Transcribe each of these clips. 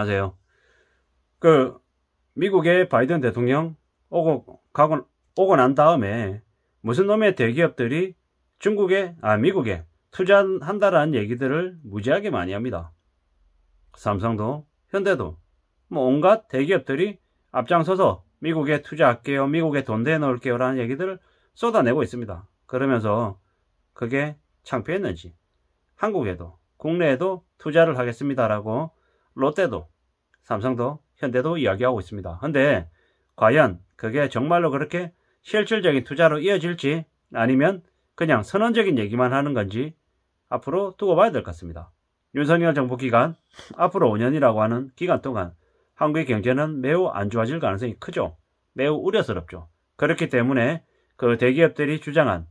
안녕 하세요. 그 미국의 바이든 대통령 오고 가고 오고 난 다음에 무슨 놈의 대기업들이 중국에 아 미국에 투자한다라는 얘기들을 무지하게 많이 합니다. 삼성도 현대도 뭐 온갖 대기업들이 앞장서서 미국에 투자할게요. 미국에 돈 대놓을게요. 라는 얘기들을 쏟아내고 있습니다. 그러면서 그게 창피했는지 한국에도 국내에도 투자를 하겠습니다라고 롯데도 삼성도 현대도 이야기하고 있습니다. 근데 과연 그게 정말로 그렇게 실질적인 투자로 이어질지 아니면 그냥 선언적인 얘기만 하는 건지 앞으로 두고 봐야 될 것 같습니다. 윤석열 정부 기간 앞으로 5년이라고 하는 기간 동안 한국의 경제는 매우 안 좋아질 가능성이 크죠. 매우 우려스럽죠. 그렇기 때문에 그 대기업들이 주장한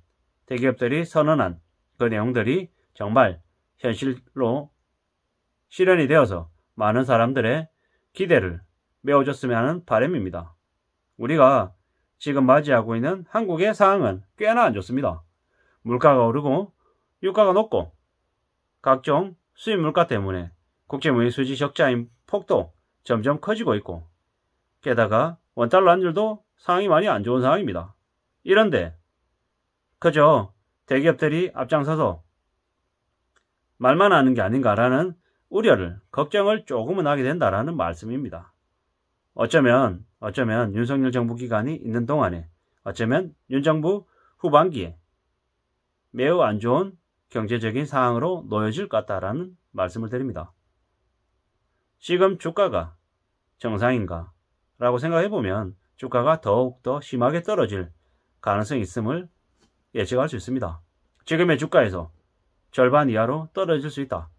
대기업들이 선언한 그 내용들이 정말 현실로 실현이 되어서 많은 사람들의 기대를 메워줬으면 하는 바람입니다. 우리가 지금 맞이하고 있는 한국의 상황은 꽤나 안 좋습니다. 물가가 오르고 유가가 높고 각종 수입 물가 때문에 국제무역 수지 적자인 폭도 점점 커지고 있고 게다가 원달러 환율도 상황이 많이 안 좋은 상황입니다. 이런데 그저 대기업들이 앞장서서 말만 하는 게 아닌가라는 우려를, 걱정을 조금은 하게 된다라는 말씀입니다. 어쩌면, 어쩌면 윤석열 정부 기간이 있는 동안에 어쩌면 윤 정부 후반기에 매우 안 좋은 경제적인 상황으로 놓여질 것 같다라는 말씀을 드립니다. 지금 주가가 정상인가? 라고 생각해 보면 주가가 더욱더 심하게 떨어질 가능성이 있음을 예측할 수 있습니다. 지금의 주가에서 절반 이하로 떨어질 수 있다.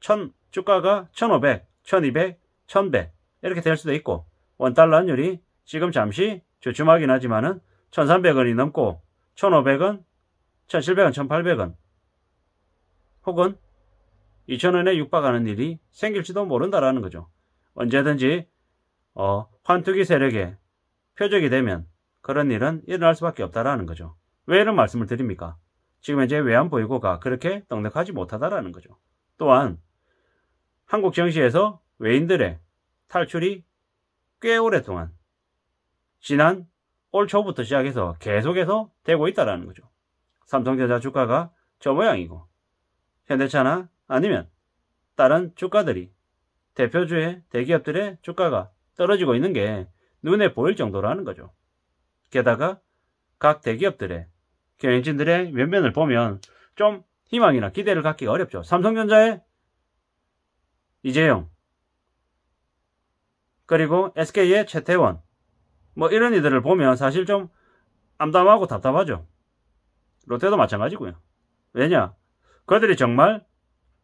1000, 주가가 1,500, 1,200, 1,100 이렇게 될 수도 있고 원달러 환율이 지금 잠시 주춤하긴 하지만은 1,300원이 넘고 1,500원, 1,700원, 1,800원 혹은 2,000원에 육박하는 일이 생길지도 모른다라는 거죠. 언제든지 어, 환투기 세력의 표적이 되면 그런 일은 일어날 수밖에 없다라는 거죠. 왜 이런 말씀을 드립니까? 지금 현재 외환 보유고가 그렇게 넉넉하지 못하다라는 거죠. 또한 한국 정시에서 외인들의 탈출이 꽤 오랫동안 지난 올 초부터 시작해서 계속해서 되고 있다라는 거죠. 삼성전자 주가가 저 모양이고 현대차나 아니면 다른 주가들이 대표주의 대기업들의 주가가 떨어지고 있는 게 눈에 보일 정도라는 거죠. 게다가 각 대기업들의 경영진들의 면면을 보면 좀 희망이나 기대를 갖기가 어렵죠. 삼성전자의 이재용 그리고 SK의 최태원 뭐 이런 이들을 보면 사실 좀 암담하고 답답하죠. 롯데도 마찬가지고요. 왜냐? 그들이 정말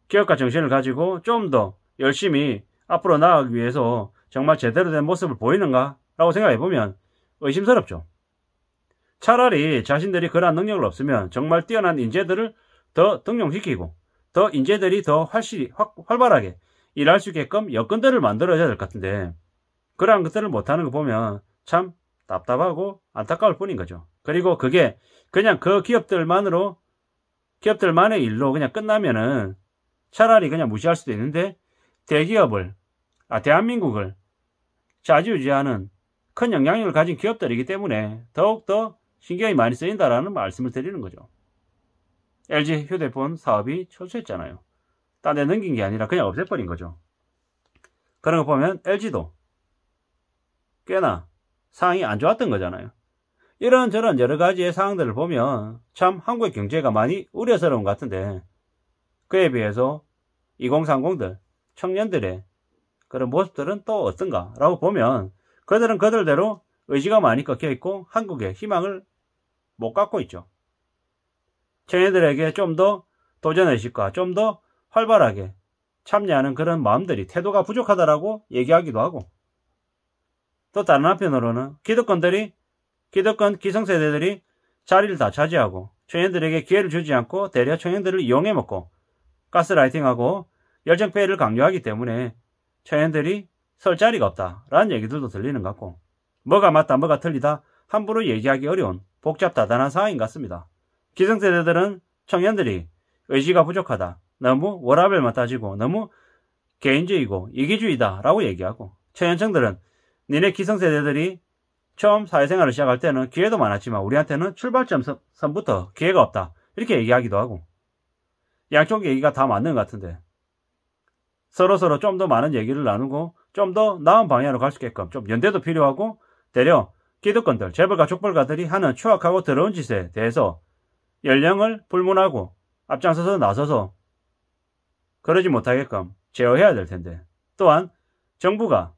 기업가 정신을 가지고 좀 더 열심히 앞으로 나아가기 위해서 정말 제대로 된 모습을 보이는가? 라고 생각해 보면 의심스럽죠. 차라리 자신들이 그러한 능력을 없으면 정말 뛰어난 인재들을 더 등용시키고 더 인재들이 더 활시, 활, 활발하게 일할 수 있게끔 여건들을 만들어야 될 것 같은데 그러한 것들을 못하는 거 보면 참 답답하고 안타까울 뿐인 거죠. 그리고 그게 그냥 그 기업들만으로 기업들만의 일로 그냥 끝나면은 차라리 그냥 무시할 수도 있는데 대기업을 아 대한민국을 자주유지하는 큰 영향력을 가진 기업들이기 때문에 더욱더 신경이 많이 쓰인다라는 말씀을 드리는 거죠. LG 휴대폰 사업이 철수했잖아요. 딴데 넘긴 게 아니라 그냥 없애버린 거죠. 그런 거 보면 LG도 꽤나 상황이 안 좋았던 거잖아요. 이런저런 여러 가지의 상황들을 보면 참 한국의 경제가 많이 우려스러운 것 같은데 그에 비해서 2030들, 청년들의 그런 모습들은 또 어떤가? 라고 보면 그들은 그들대로 의지가 많이 꺾여 있고 한국의 희망을 못 갖고 있죠. 청년들에게 좀 더 도전의식과 좀더 활발하게 참여하는 그런 마음들이 태도가 부족하다라고 얘기하기도 하고 또 다른 한편으로는 기득권들이 기득권 기성세대들이 자리를 다 차지하고 청년들에게 기회를 주지 않고 대려 청년들을 이용해 먹고 가스라이팅하고 열정페이를 강요하기 때문에 청년들이 설 자리가 없다라는 얘기들도 들리는 것 같고 뭐가 맞다 뭐가 틀리다 함부로 얘기하기 어려운 복잡다단한 상황인 것 같습니다. 기성세대들은 청년들이 의지가 부족하다 너무 워라벨만 따지고 너무 개인주의고 이기주의다라고 얘기하고 최연층들은 니네 기성세대들이 처음 사회생활을 시작할 때는 기회도 많았지만 우리한테는 출발점 선부터 기회가 없다 이렇게 얘기하기도 하고 양쪽 얘기가 다 맞는 것 같은데 서로서로 좀 더 많은 얘기를 나누고 좀 더 나은 방향으로 갈 수 있게끔 좀 연대도 필요하고 대려 기득권들, 재벌가 족벌가들이 하는 추악하고 더러운 짓에 대해서 연령을 불문하고 앞장서서 나서서 그러지 못하게끔 제어해야 될 텐데 또한 정부가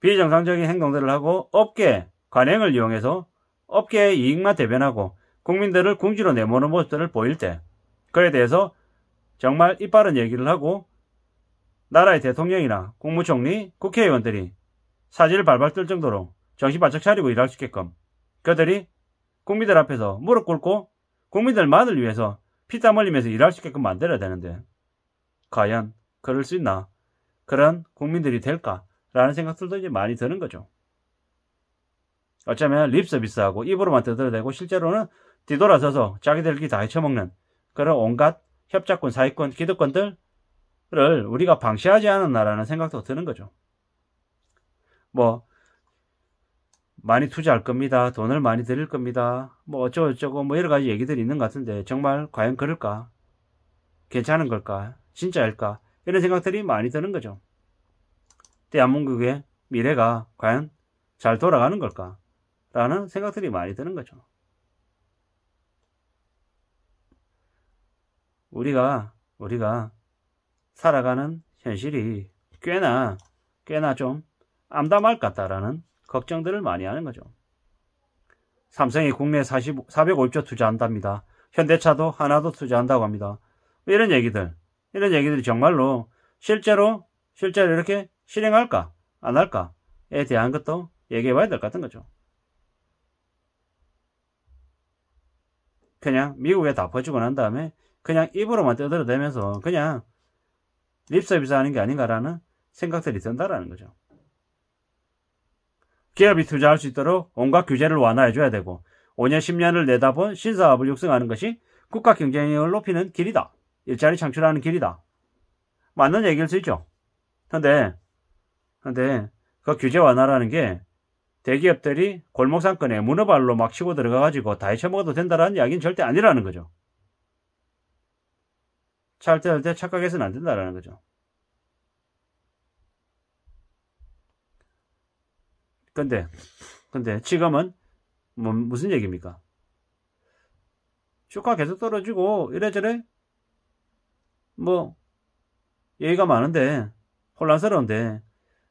비정상적인 행동들을 하고 업계 관행을 이용해서 업계의 이익만 대변하고 국민들을 궁지로 내모는 모습들을 보일 때 그에 대해서 정말 이빠른 얘기를 하고 나라의 대통령이나 국무총리, 국회의원들이 사지를 발발 뜰 정도로 정신 바짝 차리고 일할 수 있게끔 그들이 국민들 앞에서 무릎 꿇고 국민들만을 위해서 피땀 흘리면서 일할 수 있게끔 만들어야 되는데 과연 그럴 수 있나? 그런 국민들이 될까? 라는 생각들도 이제 많이 드는 거죠. 어쩌면 립 서비스하고 입으로만 떠들어대고 실제로는 뒤돌아서서 자기들끼리 다 헤쳐먹는 그런 온갖 협작권, 사기권, 기득권들을 우리가 방치하지 않았나라는 생각도 드는 거죠. 뭐 많이 투자할 겁니다. 돈을 많이 들일 겁니다. 뭐 어쩌고저쩌고 뭐 여러 가지 얘기들이 있는 것 같은데 정말 과연 그럴까? 괜찮은 걸까? 진짜일까? 이런 생각들이 많이 드는 거죠. 대한민국의 미래가 과연 잘 돌아가는 걸까? 라는 생각들이 많이 드는 거죠. 우리가, 우리가 살아가는 현실이 꽤나, 꽤나 좀 암담할 것 같다라는 걱정들을 많이 하는 거죠. 삼성이 국내 40, 405조 투자한답니다. 현대차도 하나도 투자한다고 합니다. 뭐 이런 얘기들. 이런 얘기들이 정말로 실제로 실제로 이렇게 실행할까 안 할까에 대한 것도 얘기해 봐야 될 것 같은 거죠. 그냥 미국에 다 퍼주고 난 다음에 그냥 입으로만 떠들어대면서 그냥 립서비스 하는 게 아닌가라는 생각들이 든다라는 거죠. 기업이 투자할 수 있도록 온갖 규제를 완화해줘야 되고 5년 10년을 내다본 신사업을 육성하는 것이 국가 경쟁력을 높이는 길이다. 일자리 창출하는 길이다. 맞는 얘기일 수 있죠. 근데, 근데 그 규제 완화라는 게 대기업들이 골목상권에 문어발로 막 치고 들어가가지고 다 헤쳐먹어도 된다라는 이야기는 절대 아니라는 거죠. 차할때할 때 착각해서는 안 된다라는 거죠. 근데, 근데 지금은 뭐 무슨 얘기입니까? 주가 계속 떨어지고 이래저래 뭐 얘기가 많은데 혼란스러운데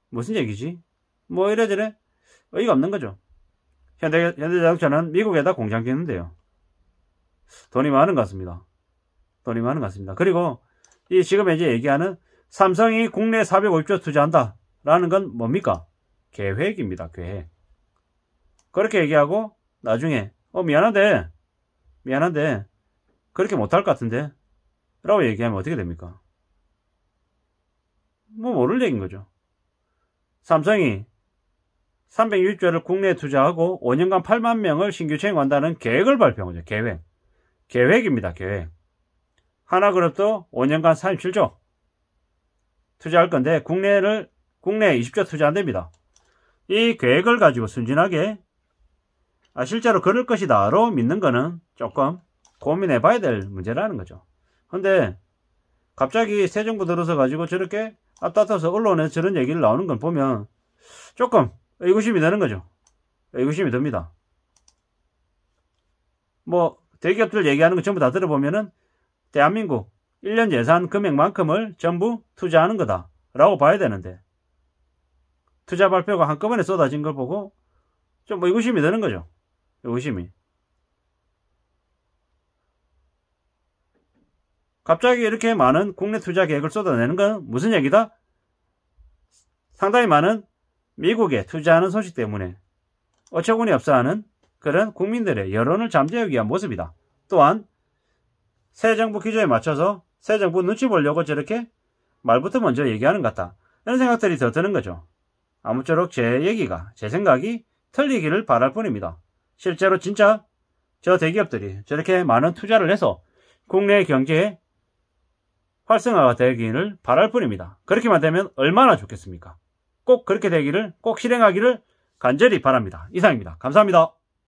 무슨 얘기지? 뭐 이래저래 어이가 없는 거죠. 현대, 현대자동차는 미국에다 공장 짓는데요. 돈이 많은 것 같습니다. 돈이 많은 것 같습니다. 그리고 이 지금 이제 얘기하는 삼성이 국내 450조 투자한다 라는 건 뭡니까? 계획입니다. 계획. 그렇게 얘기하고 나중에 어 미안한데 미안한데 그렇게 못 할 것 같은데 라고 얘기하면 어떻게 됩니까? 뭐 모를 얘기인 거죠. 삼성이 360조를 국내에 투자하고 5년간 8만 명을 신규 채용한다는 계획을 발표한 거죠. 계획. 계획입니다. 계획. 하나그룹도 5년간 37조 투자할 건데 국내를 국내에 20조 투자안됩니다이 계획을 가지고 순진하게 아 실제로 그럴 것이다로 믿는 거는 조금 고민해 봐야 될 문제라는 거죠. 근데 갑자기 새 정부 들어서 가지고 저렇게 앞다퉈서 언론에 저런 얘기를 나오는 걸 보면 조금 의구심이 되는 거죠. 의구심이 듭니다. 뭐 대기업들 얘기하는 거 전부 다 들어보면은 대한민국 1년 예산 금액만큼을 전부 투자하는 거다 라고 봐야 되는데 투자 발표가 한꺼번에 쏟아진 걸 보고 좀 의구심이 드는 거죠. 의구심이. 갑자기 이렇게 많은 국내 투자 계획을 쏟아내는 건 무슨 얘기다? 상당히 많은 미국에 투자하는 소식 때문에 어처구니 없어하는 그런 국민들의 여론을 잠재우기 위한 모습이다. 또한 새 정부 기조에 맞춰서 새 정부 눈치 보려고 저렇게 말부터 먼저 얘기하는 것 같다. 이런 생각들이 더 드는 거죠. 아무쪼록 제 얘기가, 제 생각이 틀리기를 바랄 뿐입니다. 실제로 진짜 저 대기업들이 저렇게 많은 투자를 해서 국내 경제에 활성화가 되기를 바랄 뿐입니다. 그렇게만 되면 얼마나 좋겠습니까? 꼭 그렇게 되기를 꼭 실행하기를 간절히 바랍니다. 이상입니다. 감사합니다.